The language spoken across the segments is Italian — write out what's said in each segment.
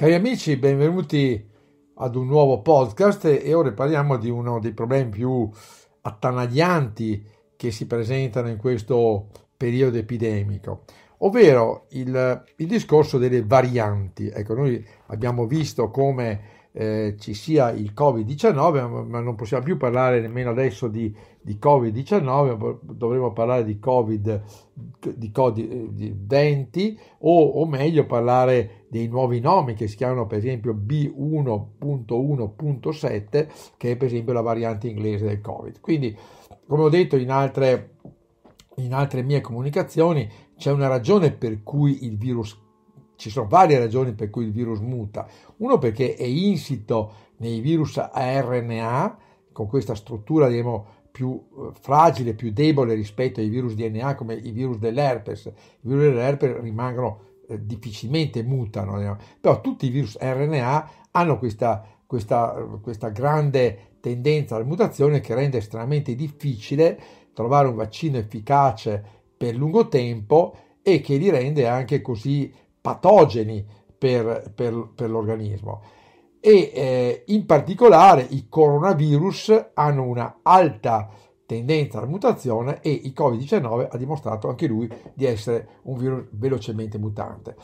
Cari amici, benvenuti ad un nuovo podcast e ora parliamo di uno dei problemi più attanaglianti che si presentano in questo periodo epidemico, ovvero il, il discorso delle varianti. Ecco, noi abbiamo visto come eh, ci sia il Covid-19, ma non possiamo più parlare nemmeno adesso di, di Covid-19, dovremmo parlare di Covid, di, eh, di, di o, o, meglio parlare dei nuovi nomi che si chiamano per esempio B1.1.7 che è per esempio la variante inglese del Covid. Quindi come ho detto in altre, in altre mie comunicazioni c'è una ragione per cui il virus ci sono varie ragioni per cui il virus muta. Uno perché è insito nei virus a RNA, con questa struttura diciamo, più eh, fragile, più debole rispetto ai virus DNA come i virus dell'herpes. I virus dell'herpes rimangono eh, difficilmente mutano, diciamo. però tutti i virus RNA hanno questa, questa, questa grande tendenza alla mutazione che rende estremamente difficile trovare un vaccino efficace per lungo tempo e che li rende anche così patogeni per, per, per l'organismo e eh, in particolare i coronavirus hanno una alta tendenza alla mutazione e il Covid-19 ha dimostrato anche lui di essere un virus velocemente mutante.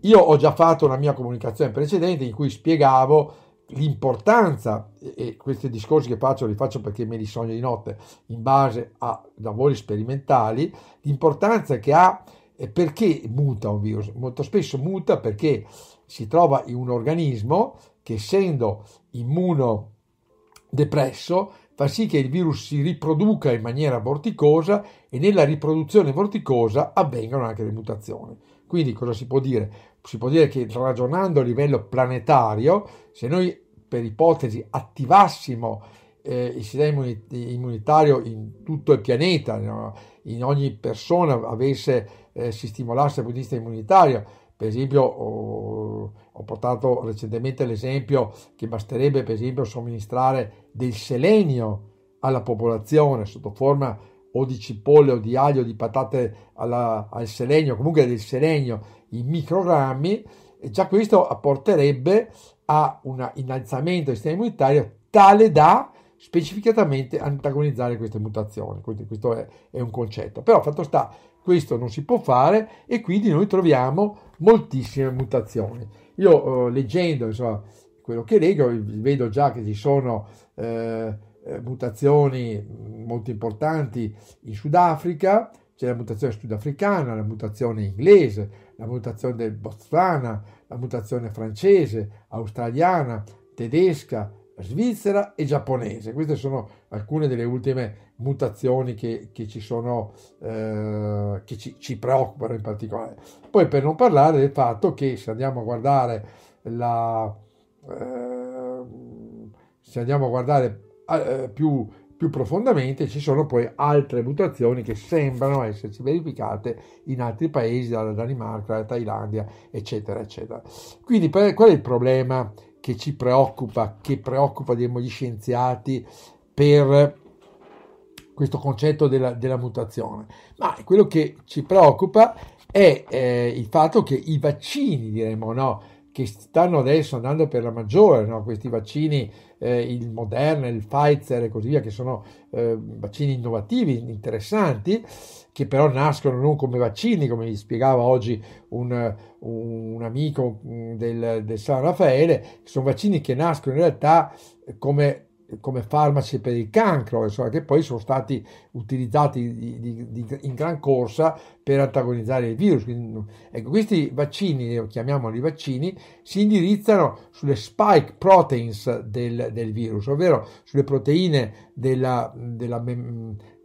Io ho già fatto una mia comunicazione precedente in cui spiegavo l'importanza, e questi discorsi che faccio li faccio perché me li sogno di notte in base a lavori sperimentali, l'importanza che ha e perché muta un virus? Molto spesso muta perché si trova in un organismo che essendo immunodepresso fa sì che il virus si riproduca in maniera vorticosa e nella riproduzione vorticosa avvengano anche le mutazioni. Quindi cosa si può dire? Si può dire che ragionando a livello planetario, se noi per ipotesi attivassimo eh, il sistema immunitario in tutto il pianeta, no? in ogni persona avesse, eh, si stimolasse dal punto di vista immunitario. Per esempio, oh, ho portato recentemente l'esempio che basterebbe, per esempio, somministrare del selenio alla popolazione sotto forma o di cipolle o di aglio o di patate alla, al selenio, comunque del selenio in microgrammi, e già questo apporterebbe a un innalzamento del sistema immunitario tale da specificatamente antagonizzare queste mutazioni, Quindi questo è, è un concetto. Però fatto sta, questo non si può fare e quindi noi troviamo moltissime mutazioni. Io eh, leggendo insomma, quello che leggo vedo già che ci sono eh, eh mutazioni molto importanti in Sudafrica, c'è la mutazione sudafricana, la mutazione inglese, la mutazione del Botswana, la mutazione francese, australiana, tedesca, svizzera e giapponese. Queste sono alcune delle ultime mutazioni che, che ci sono, eh, che ci, ci, preoccupano in particolare. Poi per non parlare del fatto che se andiamo a guardare la... Eh, se andiamo a guardare eh, più, più profondamente ci sono poi altre mutazioni che sembrano essersi verificate in altri paesi, dalla Danimarca, alla Thailandia, eccetera, eccetera. Quindi qual è il problema che ci preoccupa, che preoccupa diciamo, gli scienziati per questo concetto della, della, mutazione, ma quello che ci preoccupa è eh, il fatto che i vaccini, diremmo, no, che stanno adesso andando per la maggiore, no? questi vaccini, eh, il Moderna, il Pfizer e così via, che sono eh, vaccini innovativi, interessanti, che però nascono non come vaccini, come vi spiegava oggi un, un amico mm, del, del San Raffaele, sono vaccini che nascono in realtà eh, come come farmaci per il cancro, insomma, che poi sono stati utilizzati di, di, di, in gran corsa per antagonizzare il virus. Quindi, ecco, questi vaccini, chiamiamoli vaccini, si indirizzano sulle spike proteins del, del virus, ovvero sulle proteine della, della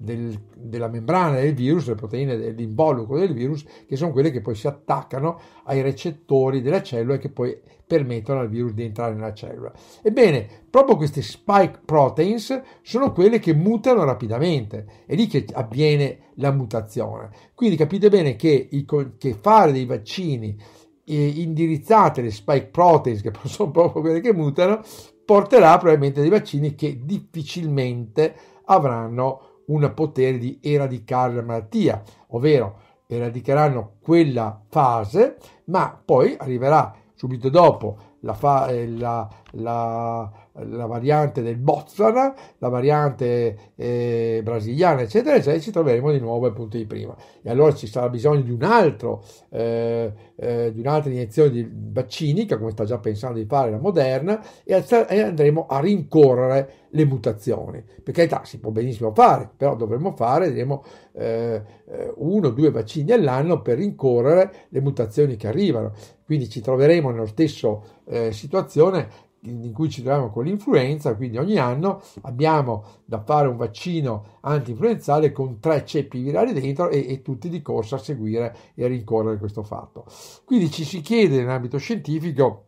del, della membrana del virus, le proteine dell'involucro del virus, che sono quelle che poi si attaccano ai recettori della cellula e che poi permettono al virus di entrare nella cellula. Ebbene, proprio queste spike proteins sono quelle che mutano rapidamente, è lì che avviene la mutazione. Quindi capite bene che, il, che fare dei vaccini eh, indirizzate le spike proteins, che sono proprio quelle che mutano, porterà probabilmente a dei vaccini che difficilmente avranno un potere di eradicare la malattia, ovvero eradicheranno quella fase, ma poi arriverà subito dopo la, fa, eh, la, la la variante del Botswana, la variante eh, brasiliana, eccetera, eccetera, ci troveremo di nuovo ai punti di prima. E allora ci sarà bisogno di, un altro, eh, eh, di un'altra iniezione di vaccini, che come sta già pensando di fare la Moderna, e, e andremo a rincorrere le mutazioni. Per carità, si può benissimo fare, però dovremmo fare diremo, eh, eh, uno o due vaccini all'anno per rincorrere le mutazioni che arrivano. Quindi ci troveremo nella stessa eh, situazione in cui ci troviamo con l'influenza, quindi ogni anno abbiamo da fare un vaccino anti-influenzale con tre ceppi virali dentro e, e tutti di corsa a seguire e a rincorrere questo fatto. Quindi ci si chiede in ambito scientifico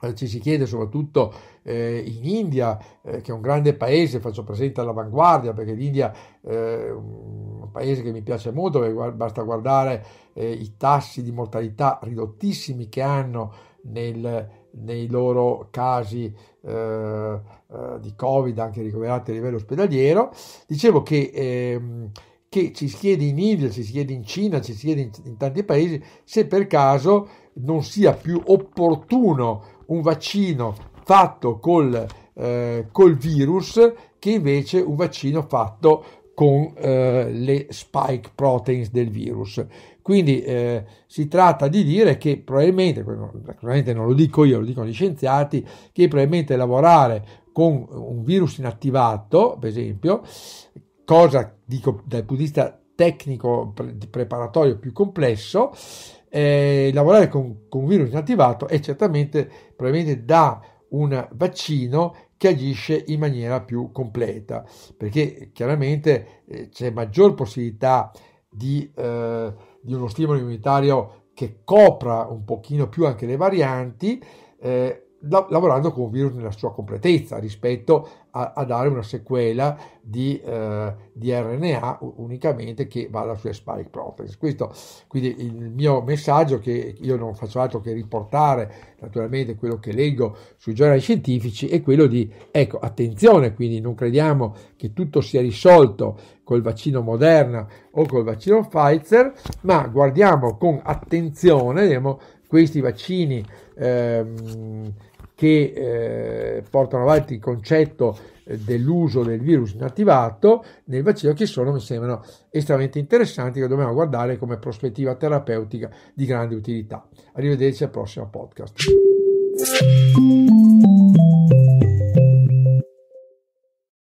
eh, ci si chiede soprattutto eh, in India, eh, che è un grande paese, faccio presente all'avanguardia, perché l'India è eh, un paese che mi piace molto, perché basta guardare eh, i tassi di mortalità ridottissimi che hanno nel, nei loro casi eh, eh, di Covid anche ricoverati a livello ospedaliero. Dicevo che, ehm, che ci si chiede in India, ci si chiede in Cina, ci si chiede in, in tanti paesi se per caso non sia più opportuno un vaccino fatto col, eh, col virus che invece un vaccino fatto con eh, le spike proteins del virus. Quindi eh, si tratta di dire che probabilmente, naturalmente non lo dico io, lo dicono gli scienziati, che probabilmente lavorare con un virus inattivato, per esempio, cosa dico dal punto di vista tecnico pre- preparatorio più complesso, eh, lavorare con, con un virus inattivato è certamente probabilmente da un vaccino che agisce in maniera più completa, perché chiaramente eh, c'è maggior possibilità di, eh, di, uno stimolo immunitario che copra un pochino più anche le varianti, eh, la- lavorando con un virus nella sua completezza rispetto a, a dare una sequela di, eh, di RNA unicamente che va alla sua spike protein. Questo quindi il mio messaggio che io non faccio altro che riportare naturalmente quello che leggo sui giornali scientifici è quello di ecco attenzione quindi non crediamo che tutto sia risolto col vaccino Moderna o col vaccino Pfizer ma guardiamo con attenzione vediamo, questi vaccini ehm, che eh, portano avanti il concetto eh, dell'uso del virus inattivato nel vaccino che sono, mi sembrano, estremamente interessanti che dobbiamo guardare come prospettiva terapeutica di grande utilità. Arrivederci al prossimo podcast.